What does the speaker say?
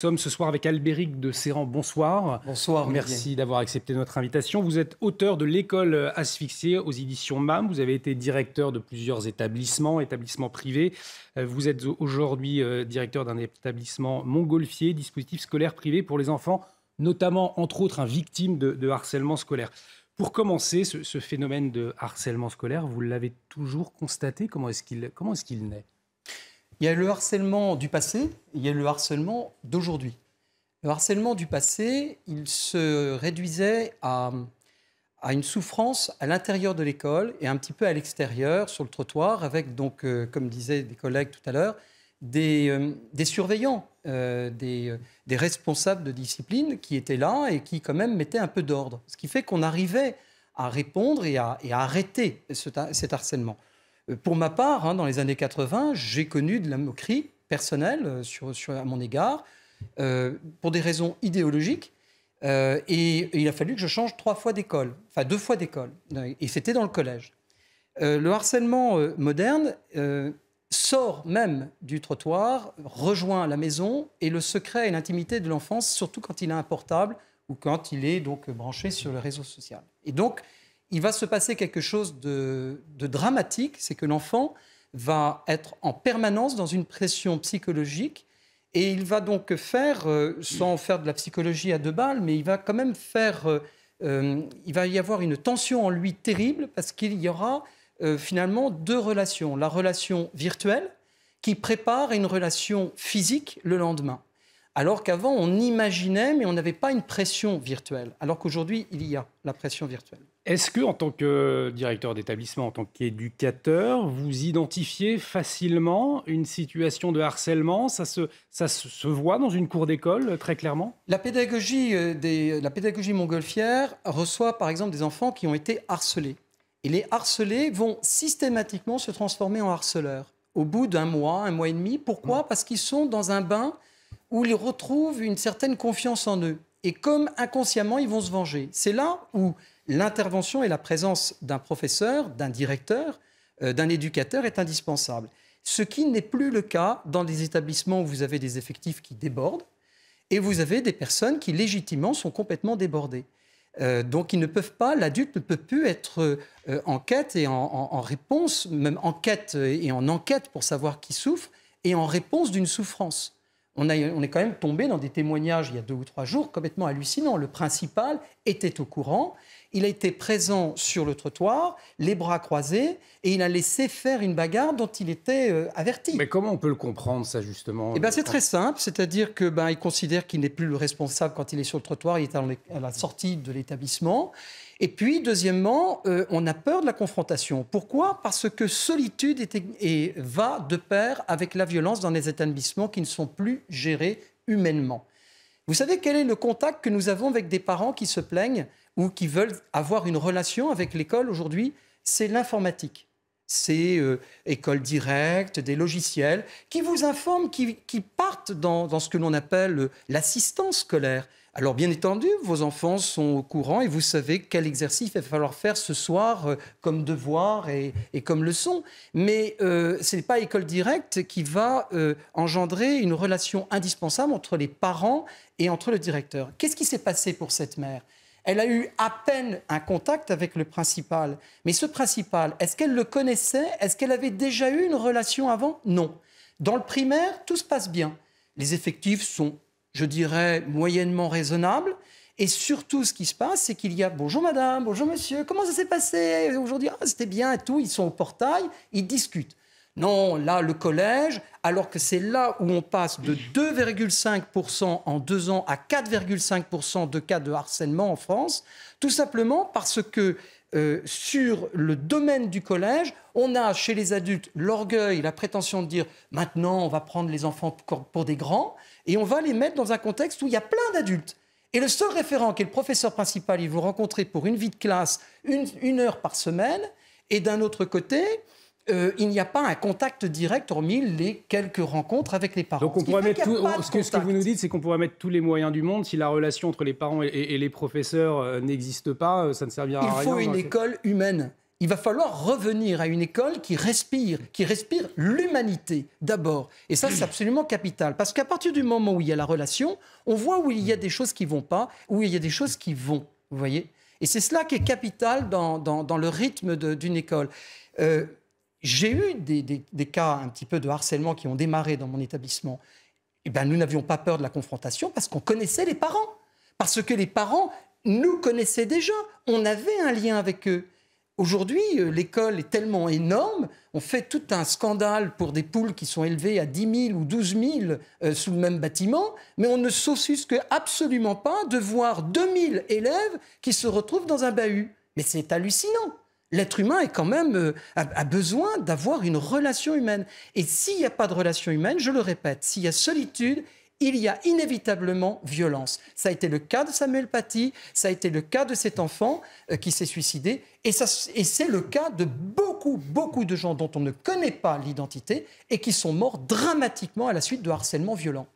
Nous sommes ce soir avec Albéric de Serran. Bonsoir. Bonsoir. Merci d'avoir accepté notre invitation. Vous êtes auteur de L'école asphyxiée aux éditions MAM. Vous avez été directeur de plusieurs établissements, établissements privés. Euh, vous êtes aujourd'hui euh, directeur d'un établissement montgolfier, dispositif scolaire privé pour les enfants, notamment, entre autres, un victime de, harcèlement scolaire. Pour commencer, ce, phénomène de harcèlement scolaire, vous l'avez toujours constaté Comment est-ce qu'il est qu'il naît il y a le harcèlement du passé, il y a le harcèlement d'aujourd'hui. Le harcèlement du passé, il se réduisait à, à une souffrance à l'intérieur de l'école et un petit peu à l'extérieur, sur le trottoir, avec donc, euh, comme disaient des collègues tout à l'heure, des, euh, surveillants, euh, des, responsables de discipline qui étaient là et qui quand même mettaient un peu d'ordre. Ce qui fait qu'on arrivait à répondre et à, arrêter cet harcèlement. Pour ma part, hein, dans les années 80, j'ai connu de la moquerie personnelle euh, sur, sur à mon égard, euh, pour des raisons idéologiques. Euh, et, il a fallu que je change trois fois d'école, enfin deux fois d'école. Et c'était dans le collège. le harcèlement moderne sort même du trottoir, rejoint la maison, et le secret et l'intimité de l'enfance, surtout quand il a un portable ou quand il est donc branché sur le réseau social. Et donc, il va se passer quelque chose de, dramatique, c'est que l'enfant va être en permanence dans une pression psychologique et il va donc faire, euh, sans faire de la psychologie à deux balles, mais il va quand même faire, euh, euh, il va y avoir une tension en lui terrible parce qu'il y aura finalement deux relations, la relation virtuelle qui prépare une relation physique le lendemain. Alors qu'avant, on imaginait, mais on n'avait pas une pression virtuelle. Alors qu'aujourd'hui, il y a la pression virtuelle. Est-ce que, en tant que directeur d'établissement, en tant qu'éducateur, vous identifiez facilement une situation de harcèlement ça se, ça se voit dans une cour d'école très clairement la pédagogie, euh, des, la pédagogie montgolfière reçoit par exemple des enfants qui ont été harcelés. Et les harcelés vont systématiquement se transformer en harceleurs au bout d'un mois, un mois et demi. Pourquoi Parce qu'ils sont dans un bain où ils retrouvent une certaine confiance en eux. Et comme inconsciemment, ils vont se venger. C'est là où l'intervention et la présence d'un professeur, d'un directeur, euh, d'un éducateur est indispensable. Ce qui n'est plus le cas dans des établissements où vous avez des effectifs qui débordent et vous avez des personnes qui légitimement sont complètement débordées. Euh, donc ils ne peuvent pas, l'adulte ne peut plus être euh, en quête et en, réponse, même en quête et en enquête pour savoir qui souffre, et en réponse d'une souffrance on, est quand même tombé dans des témoignages il y a deux ou trois jours complètement hallucinants. Le principal était au courant, il a été présent sur le trottoir, les bras croisés, et il a laissé faire une bagarre dont il était euh, averti. Mais comment on peut le comprendre, ça, justement Eh ben, c'est très simple, c'est-à-dire que ben, il considère qu'il n'est plus le responsable quand il est sur le trottoir, il est à la sortie de l'établissement. Et puis, deuxièmement, euh, on a peur de la confrontation. Pourquoi Parce que solitude et va de pair avec la violence dans les établissements qui ne sont plus gérés humainement. Vous savez quel est le contact que nous avons avec des parents qui se plaignent ou qui veulent avoir une relation avec l'école aujourd'hui C'est l'informatique C'est euh, école directe, des logiciels, qui vous informent, qui, partent dans ce que l'on appelle l'assistance scolaire. Alors bien entendu, vos enfants sont au courant et vous savez quel exercice il va falloir faire ce soir euh, comme devoir et, comme leçon. Mais euh, ce n'est pas école directe qui va euh, engendrer une relation indispensable entre les parents et entre le directeur. Qu'est-ce qui s'est passé pour cette mère Elle a eu à peine un contact avec le principal. Mais ce principal, est-ce qu'elle le connaissait Est-ce qu'elle avait déjà eu une relation avant Non. Dans le primaire, tout se passe bien. Les effectifs sont je dirais, moyennement raisonnable. Et surtout, ce qui se passe, c'est qu'il y a bonjour madame, bonjour monsieur, comment ça s'est passé aujourd'hui ah, C'était bien et tout. Ils sont au portail, ils discutent. Non, là, le collège, alors que c'est là où on passe de 2,5% en deux ans à 4,5% de cas de harcèlement en France, tout simplement parce que euh, sur le domaine du collège, on a chez les adultes l'orgueil, la prétention de dire maintenant on va prendre les enfants pour des grands et on va les mettre dans un contexte où il y a plein d'adultes. Et le seul référent qui est le professeur principal, il vous rencontrer pour une vie de classe une heure par semaine. Et d'un autre côté, euh, il n'y a pas un contact direct, hormis les quelques rencontres avec les parents. Donc on pourrait mettre ce, que, vous nous dites, c'est qu'on pourrait mettre tous les moyens du monde. Si la relation entre les parents et, les professeurs euh, n'existe pas, euh, ça ne servira à rien. Il faut une école humaine. Il va falloir revenir à une école qui respire, qui respire l'humanité d'abord. Et ça, c'est absolument capital. Parce qu'à partir du moment où il y a la relation, on voit où il y a des choses qui vont pas, où il y a des choses qui vont. Vous voyez Et c'est cela qui est capital dans, dans, le rythme d'une école j'ai eu des, cas un petit peu de harcèlement qui ont démarré dans mon établissement. Eh bien, nous n'avions pas peur de la confrontation parce qu'on connaissait les parents, parce que les parents nous connaissaient déjà, on avait un lien avec eux. Aujourd'hui, euh, l'école est tellement énorme, on fait tout un scandale pour des poules qui sont élevées à 10 000 ou 12 000 euh, sous le même bâtiment, mais on ne s'offusque absolument pas de voir 2 000 élèves qui se retrouvent dans un bahut. Mais c'est hallucinant. L'être humain est quand même euh, a, besoin d'avoir une relation humaine. Et s'il n'y a pas de relation humaine, je le répète, s'il y a solitude, il y a inévitablement violence. Ça a été le cas de Samuel Paty, ça a été le cas de cet enfant euh, qui s'est suicidé, et, et c'est le cas de beaucoup, beaucoup de gens dont on ne connaît pas l'identité et qui sont morts dramatiquement à la suite de harcèlement violent.